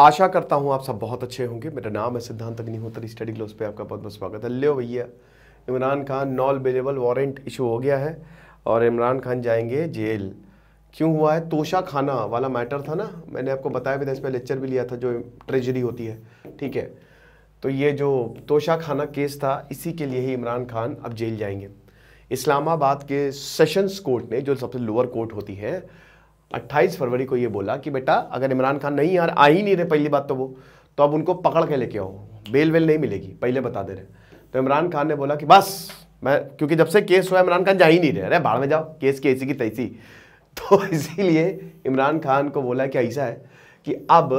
आशा करता हूँ आप सब बहुत अच्छे होंगे मेरा नाम है सिद्धांत अग्निहोत्री स्टडी क्लोज पे आपका बहुत बहुत स्वागत है लो भैया Imran Khan non bailable warrant issue हो गया है और इमरान खान जाएंगे जेल क्यों हुआ है तोशा खाना वाला मैटर था ना मैंने आपको बताया भी था इस पर लेक्चर भी लिया था जो ट्रेजरी होती है ठीक है तो ये जो तोशा खाना केस था इसी के लिए ही इमरान खान अब जेल जाएंगे इस्लामाबाद के सेशंस कोर्ट ने जो सबसे लोअर कोर्ट होती है 28 फरवरी को ये बोला कि बेटा अगर इमरान खान नहीं यार आ ही नहीं रहे पहली बात तो वो तो अब उनको पकड़ के लेके आओ बेल वेल नहीं मिलेगी पहले बता दे रहे तो इमरान खान ने बोला कि बस मैं क्योंकि जब से केस हुआ इमरान खान जा ही नहीं रहे अरे बाढ़ में जाओ केस की ऐसी की तैसी तो इसीलिए इमरान खान को बोला कि ऐसा है कि अब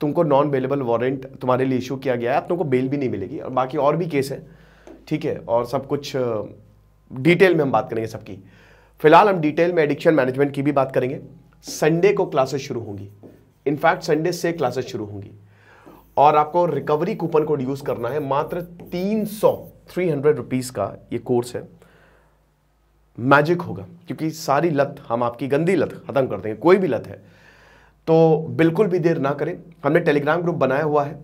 तुमको नॉन बेलेबल वारंट तुम्हारे लिए इशू किया गया है अब तुमको बेल भी नहीं मिलेगी और बाकी और भी केस है ठीक है और सब कुछ डिटेल में हम बात करेंगे सबकी फिलहाल हम डिटेल में एडिक्शन मैनेजमेंट की भी बात करेंगे संडे को क्लासेस शुरू होंगी इनफैक्ट संडे से क्लासेस शुरू होंगी और आपको रिकवरी कूपन कोड यूज़ करना है मात्र तीन सौ थ्री हंड्रेड रुपीज़ का ये कोर्स है मैजिक होगा क्योंकि सारी लत हम आपकी गंदी लत ख़त्म कर देंगे कोई भी लत है तो बिल्कुल भी देर ना करें हमने टेलीग्राम ग्रुप बनाया हुआ है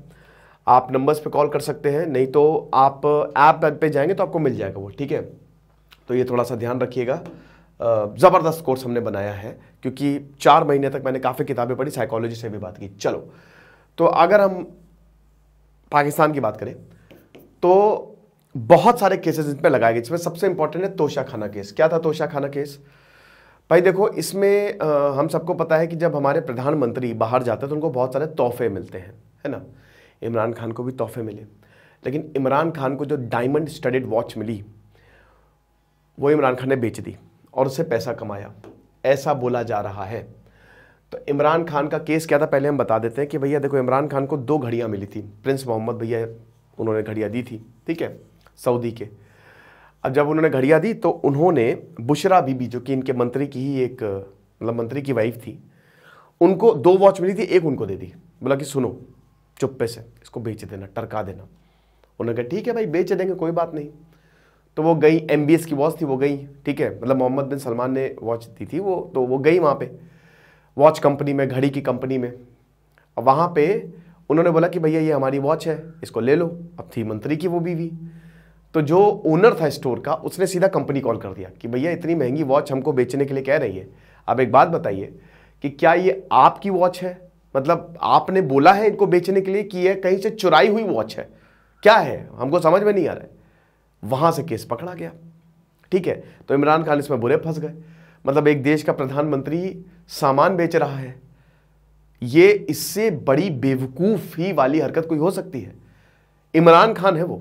आप नंबर्स पे कॉल कर सकते हैं नहीं तो आप ऐप पे जाएंगे तो आपको मिल जाएगा वो ठीक है तो ये थोड़ा सा ध्यान रखिएगा ज़बरदस्त कोर्स हमने बनाया है क्योंकि चार महीने तक मैंने काफ़ी किताबें पढ़ी साइकोलॉजी से भी बात की चलो तो अगर हम पाकिस्तान की बात करें तो बहुत सारे केसेस पर लगाए गए इसमें सबसे इंपॉर्टेंट है तोशा खाना केस क्या था तोशा खाना केस भाई देखो इसमें आ, हम सबको पता है कि जब हमारे प्रधानमंत्री बाहर जाते हैं तो उनको बहुत सारे तोहफे मिलते हैं है ना इमरान खान को भी तोहफे मिले लेकिन इमरान खान को जो डायमंड स्टडेड वॉच मिली वो इमरान खान ने बेच दी और उससे पैसा कमाया ऐसा बोला जा रहा है तो इमरान खान का केस क्या था पहले हम बता देते हैं कि भैया देखो इमरान खान को दो घड़ियाँ मिली थी प्रिंस मोहम्मद भैया उन्होंने घड़ियाँ दी थी ठीक है सऊदी के अब जब उन्होंने घड़ियाँ दी तो उन्होंने बुशरा बीबी जो कि इनके मंत्री की ही एक मतलब मंत्री की वाइफ थी उनको दो वॉच मिली थी एक उनको दे दी बोला कि सुनो चुप्पे से इसको बेच देना टरका देना उन्होंने कहा ठीक है भाई बेच देंगे कोई बात नहीं तो वो गई एम की वॉच थी वो गई ठीक है मतलब मोहम्मद बिन सलमान ने वॉच दी थी वो तो वो गई वहाँ पे वॉच कंपनी में घड़ी की कंपनी में और वहाँ पे उन्होंने बोला कि भैया ये हमारी वॉच है इसको ले लो अब थी मंत्री की वो बीवी तो जो ओनर था स्टोर का उसने सीधा कंपनी कॉल कर दिया कि भैया इतनी महंगी वॉच हमको बेचने के लिए कह रही है अब एक बात बताइए कि क्या ये आपकी वॉच है मतलब आपने बोला है इनको बेचने के लिए कि यह कहीं से चुराई हुई वॉच है क्या है हमको समझ में नहीं आ रहा है वहां से केस पकड़ा गया ठीक है तो इमरान खान इसमें बुरे फंस गए मतलब एक देश का प्रधानमंत्री सामान बेच रहा है ये इससे बड़ी बेवकूफ़ी वाली हरकत कोई हो सकती है इमरान खान है वो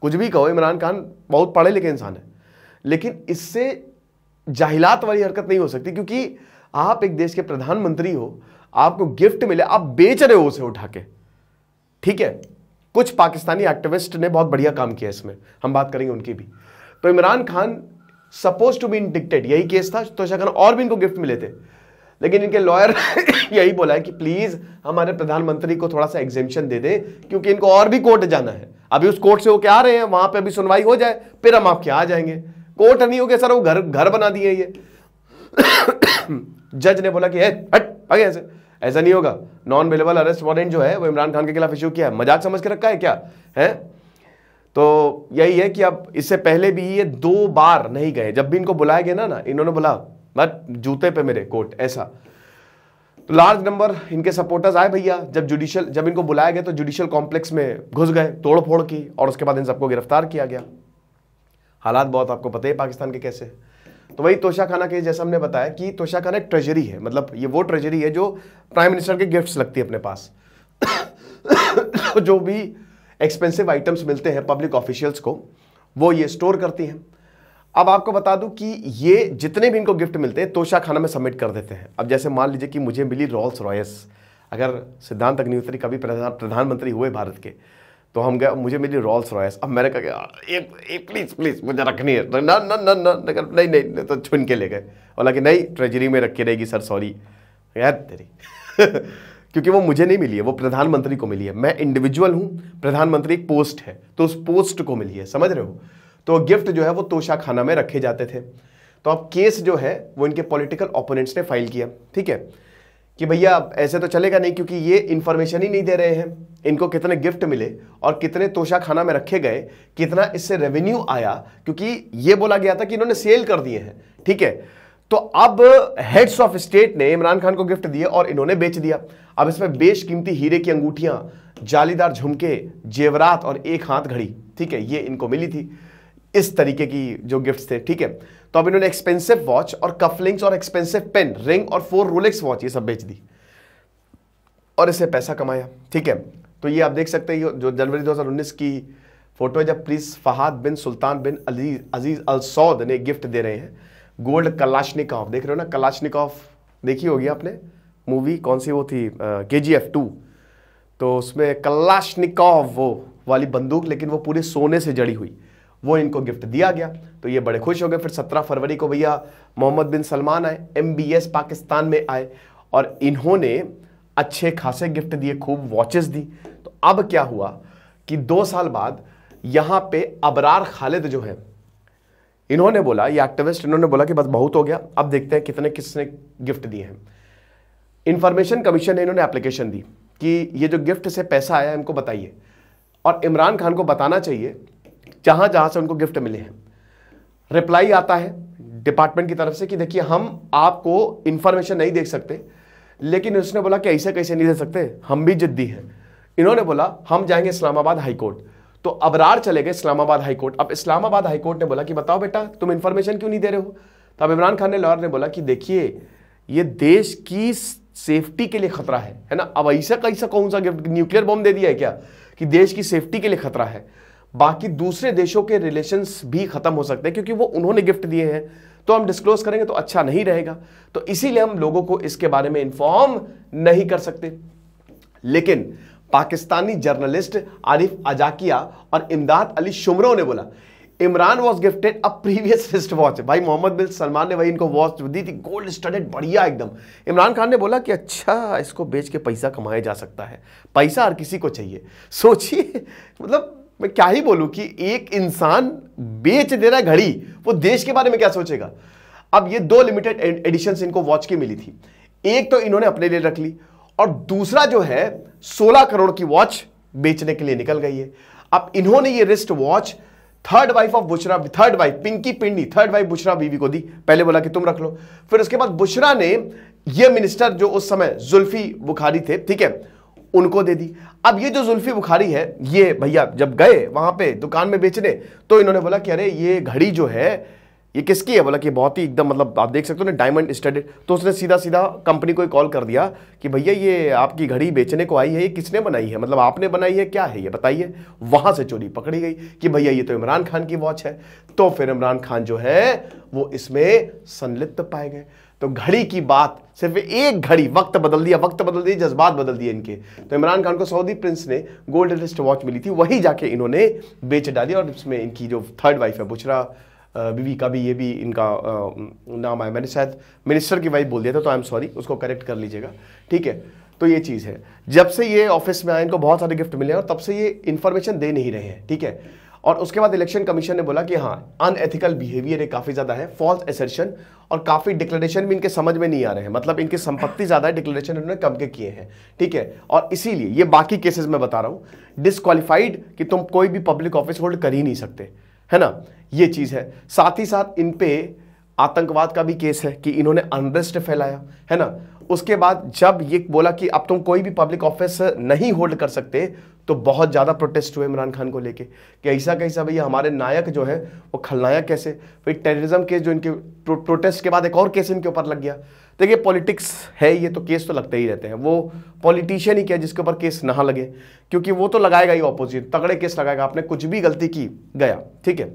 कुछ भी कहो इमरान खान बहुत पढ़े लिखे इंसान है लेकिन इससे जाहिलात वाली हरकत नहीं हो सकती क्योंकि आप एक देश के प्रधानमंत्री हो आपको गिफ्ट मिले आप बेच रहे हो उसे उठा के ठीक है कुछ पाकिस्तानी एक्टिविस्ट ने बहुत बढ़िया काम किया इसमें हम बात करेंगे उनकी भी तो Imran Khan suppose to be indicted यही केस था तो शाह और भी इनको गिफ्ट मिले थे लेकिन इनके लॉयर यही बोला है कि प्लीज़ हमारे प्रधानमंत्री को थोड़ा सा एग्जेम्पन दे दें क्योंकि इनको और भी कोर्ट जाना है अभी उस कोर्ट से वो क्या आ रहे हैं वहां पे अभी सुनवाई हो जाए फिर हम आपके आ जाएंगे कोर्ट नहीं हो गया सर वो घर घर बना दिए ये जज ने बोला कि हट आगे ऐसे ऐसा नहीं होगा नॉन अवेलेबल अरेस्ट वारंट जो है वो इमरान खान के खिलाफ इशू किया है मजाक समझ के रखा है क्या है तो यही है कि अब इससे पहले भी ये दो बार नहीं गए जब भी इनको बुलाया गया ना ना इन्होंने बुला बट जूते पे मेरे कोट ऐसा तो लार्ज नंबर इनके सपोर्टर्स आए भैया जब जुडिशियल जब इनको बुलाया गया तो जुडिशियल कॉम्प्लेक्स में घुस गए तोड़ फोड़ की और उसके बाद इन सबको गिरफ्तार किया गया हालात बहुत आपको पता है पाकिस्तान के कैसे तो वही तोशाखाना के जैसा हमने बताया कि तोशाखाना एक ट्रेजरी है मतलब ये वो ट्रेजरी है जो प्राइम मिनिस्टर के गिफ्ट्स लगती है अपने पास जो भी एक्सपेंसिव आइटम्स मिलते हैं पब्लिक ऑफिशियल्स को वो ये स्टोर करती हैं अब आपको बता दूं कि ये जितने भी इनको गिफ्ट मिलते हैं तोशा खाना में सबमिट कर देते हैं अब जैसे मान लीजिए कि मुझे मिली रॉल्स रॉयस अगर सिद्धांत अग्निहोत्री कभी प्रधानमंत्री हुए भारत के तो हम गए मुझे मिली रॉल्स रॉयस अब मैंने कहा एक एक प्लीज़ प्लीज़ मुझे रखनी है तो, ना ना ना ना नहीं नहीं तो छुन के ले गए बोला कि नहीं ट्रेजरी में रखी रहेगी सर सॉरी यार तेरी क्योंकि वो मुझे नहीं मिली है वो प्रधानमंत्री को मिली है मैं इंडिविजुअल हूँ प्रधानमंत्री एक पोस्ट है तो उस पोस्ट को मिली है समझ रहे हो तो गिफ्ट जो है वो तोशा खाना में रखे जाते थे तो अब केस जो है वो इनके पॉलिटिकल ओपोनेंट्स ने फाइल किया ठीक है कि भैया ऐसे तो चलेगा नहीं क्योंकि ये इन्फॉर्मेशन ही नहीं दे रहे हैं इनको कितने गिफ्ट मिले और कितने तोशा खाना में रखे गए कितना इससे रेवेन्यू आया क्योंकि ये बोला गया था कि इन्होंने सेल कर दिए हैं ठीक है तो अब हेड्स ऑफ स्टेट ने इमरान खान को गिफ्ट दिए और इन्होंने बेच दिया अब इसमें बेशकीमती हीरे की अंगूठियां जालीदार झुमके जेवरात और एक हाथ घड़ी ठीक है ये इनको मिली थी इस तरीके की जो गिफ्ट्स थे ठीक है तो अब इन्होंने एक्सपेंसिव वॉच और कफलिंग्स और एक्सपेंसिव पेन रिंग और फोर रोलेक्स वॉच ये सब बेच दी और इससे पैसा कमाया ठीक है तो ये आप देख सकते हैं जो जनवरी 2019 की फोटो है जब prince Fahad bin Sultan bin Aziz Aziz Al Saud ने गिफ्ट दे रहे हैं गोल्ड कलाशनिक देख रहे हो ना कलाशनिक देखी होगी आपने मूवी कौन सी वो थी के जी एफ टू तो उसमें कलाशनिक वो वाली बंदूक लेकिन वो पूरे सोने से जड़ी हुई वो इनको गिफ्ट दिया गया तो ये बड़े खुश हो गए फिर सत्रह फरवरी को भैया मोहम्मद बिन सलमान आए एम पाकिस्तान में आए और इन्होंने अच्छे खासे गिफ्ट दिए खूब वॉचेस दी तो अब क्या हुआ कि दो साल बाद यहाँ पे अबरार खालिद जो है इन्होंने बोला ये एक्टिविस्ट इन्होंने बोला कि बस बहुत हो गया अब देखते हैं कितने किसने गिफ्ट दिए हैं इंफॉर्मेशन कमीशन ने इन्होंने एप्लीकेशन दी कि ये जो गिफ्ट से पैसा आया इनको बताइए और इमरान खान को बताना चाहिए जहां जहां से उनको गिफ्ट मिले हैं रिप्लाई आता है डिपार्टमेंट की तरफ से कि देखिए हम आपको इंफॉर्मेशन नहीं देख सकते लेकिन उसने बोला कि ऐसे कैसे नहीं दे सकते हम भी जिद्दी हैं इन्होंने बोला हम जाएंगे इस्लामाबाद हाईकोर्ट तो अबरार चले गए इस्लामाबाद हाईकोर्ट अब इस्लामाबाद हाईकोर्ट ने बोला कि बताओ बेटा तुम इन्फॉर्मेशन क्यों नहीं दे रहे हो तब तो इमरान खान ने लॉयर ने बोला कि देखिए ये देश की सेफ्टी के लिए खतरा है है ना अब ऐसा कैसा कौन सा गिफ्ट न्यूक्लियर बॉम्ब दे दिया है क्या कि देश की सेफ्टी के लिए खतरा है बाकी दूसरे देशों के रिलेशन भी ख़त्म हो सकते हैं क्योंकि वो उन्होंने गिफ्ट दिए हैं तो हम डिस्क्लोज करेंगे तो अच्छा नहीं रहेगा तो इसीलिए हम लोगों को इसके बारे में इंफॉर्म नहीं कर सकते लेकिन पाकिस्तानी जर्नलिस्ट आरिफ अजाकिया और इमदाद अली शुमरों ने बोला Imran was gifted a previous wrist watch भाई मोहम्मद बिन सलमान ने वही इनको वॉच दी थी गोल्ड स्टडेड बढ़िया एकदम इमरान खान ने बोला कि अच्छा इसको बेच के पैसा कमाया जा सकता है पैसा हर किसी को चाहिए सोचिए मतलब मैं क्या ही बोलूं कि एक इंसान बेच दे रहा है घड़ी वो देश के बारे में क्या सोचेगा अब ये दो लिमिटेड एडिशंस इनको वॉच की मिली थी एक तो इन्होंने अपने लिए रख ली और दूसरा जो है 16 करोड़ की वॉच बेचने के लिए निकल गई है अब इन्होंने ये wrist watch third wife of Bushra third wife Pinky Pindi third wife Bushra Bibi को दी पहले बोला कि तुम रख लो फिर उसके बाद बुशरा ने ये मिनिस्टर जो उस समय जुल्फी बुखारी थे ठीक है उनको दे दी अब ये जो जुल्फी बुखारी है ये भैया जब गए वहां पे दुकान में बेचने तो इन्होंने बोला कि अरे ये घड़ी जो है ये किसकी है बोला कि बहुत ही एकदम मतलब आप देख सकते हो ना डायमंड स्टडेड तो उसने सीधा सीधा कंपनी को कॉल कर दिया कि भैया ये आपकी घड़ी बेचने को आई है ये किसने बनाई है मतलब आपने बनाई है क्या है ये बताइए वहां से चोरी पकड़ी गई कि भैया ये तो इमरान खान की वॉच है तो फिर इमरान खान जो है वो इसमें संलिप्त पाए गए तो घड़ी की बात सिर्फ एक घड़ी वक्त बदल दिया वक्त बदल दिया जज्बात बदल दिए इनके तो इमरान खान को सऊदी प्रिंस ने गोल्ड लिस्ट वॉच मिली थी वही जाके इन्होंने बेच डाली और इसमें इनकी जो थर्ड वाइफ है बुचरा बीवी का भी ये भी इनका नाम आया मैंने शायद मिनिस्टर की वाइफ बोल दिया था तो आई एम सॉरी उसको करेक्ट कर लीजिएगा ठीक है तो ये चीज़ है जब से ये ऑफिस में आए इनको बहुत सारे गिफ्ट मिले हैं और तब से ये इन्फॉर्मेशन दे नहीं रहे हैं ठीक है और उसके बाद इलेक्शन कमीशन ने बोला कि हाँ अनएथिकल बिहेवियर ये काफ़ी ज़्यादा है फॉल्स एसर्शन और काफ़ी डिक्लेरेशन भी इनके समझ में नहीं आ रहे हैं मतलब इनकी संपत्ति ज़्यादा है डिक्लेरेशन इन्होंने कम के किए हैं ठीक है और इसीलिए ये बाकी केसेस में बता रहा हूं डिसक्वालिफाइड कि तुम कोई भी पब्लिक ऑफिस होल्ड कर ही नहीं सकते है ना ये चीज़ है साथ ही साथ इनपे आतंकवाद का भी केस है कि इन्होंने अनरेस्ट फैलाया है ना उसके बाद जब ये बोला कि अब तुम कोई भी पब्लिक ऑफिस नहीं होल्ड कर सकते तो बहुत ज़्यादा प्रोटेस्ट हुए इमरान खान को लेके कि ऐसा कैसा भैया हमारे नायक जो है वो खलनायक कैसे फिर टेररिज्म केस जो इनके प्रो, प्रोटेस्ट के बाद एक और केस इनके ऊपर लग गया देखिए पॉलिटिक्स है ये तो केस तो लगते ही रहते हैं वो पॉलिटिशियन ही क्या जिसके ऊपर केस ना लगे क्योंकि वो तो लगाएगा ही ऑपोजिट तगड़े केस लगाएगा आपने कुछ भी गलती की गया ठीक है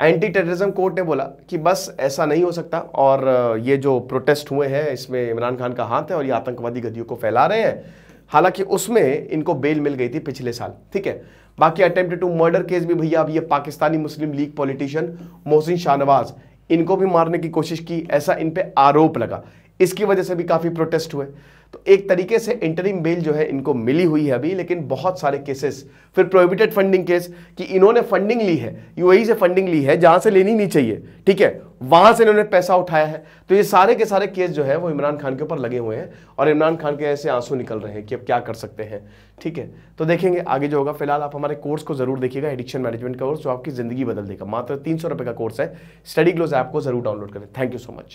एंटी टेररिज्म कोर्ट ने बोला कि बस ऐसा नहीं हो सकता और ये जो प्रोटेस्ट हुए हैं इसमें इमरान खान का हाथ है और ये आतंकवादी गतियों को फैला रहे हैं हालांकि उसमें इनको बेल मिल गई थी पिछले साल ठीक है बाकी अटेम्प्ट टू मर्डर केस भी भैया अभी ये पाकिस्तानी मुस्लिम लीग पॉलिटिशियन मोहसिन शाहनवाज इनको भी मारने की कोशिश की ऐसा इन पर आरोप लगा इसकी वजह से भी काफ़ी प्रोटेस्ट हुए तो एक तरीके से इंटरिम बेल जो है इनको मिली हुई है अभी लेकिन बहुत सारे केसेस फिर प्रोहिबिटेड फंडिंग केस कि इन्होंने फंडिंग ली है यूएई e से फंडिंग ली है जहां से लेनी नहीं चाहिए ठीक है वहां से इन्होंने पैसा उठाया है तो ये सारे के सारे केस जो है वो इमरान खान के ऊपर लगे हुए हैं और इमरान खान के ऐसे आंसू निकल रहे हैं कि अब क्या कर सकते हैं ठीक है तो देखेंगे आगे जो होगा फिलहाल आप हमारे कोर्स को जरूर देखिएगा एडिक्शन मैनेजमेंट का कोर्स जो आपकी जिंदगी बदल देगा मात्र तीन सौ रुपये का कोर्स है स्टडी ग्लोज ऐप को जरूर डाउनलोड करें थैंक यू सो मच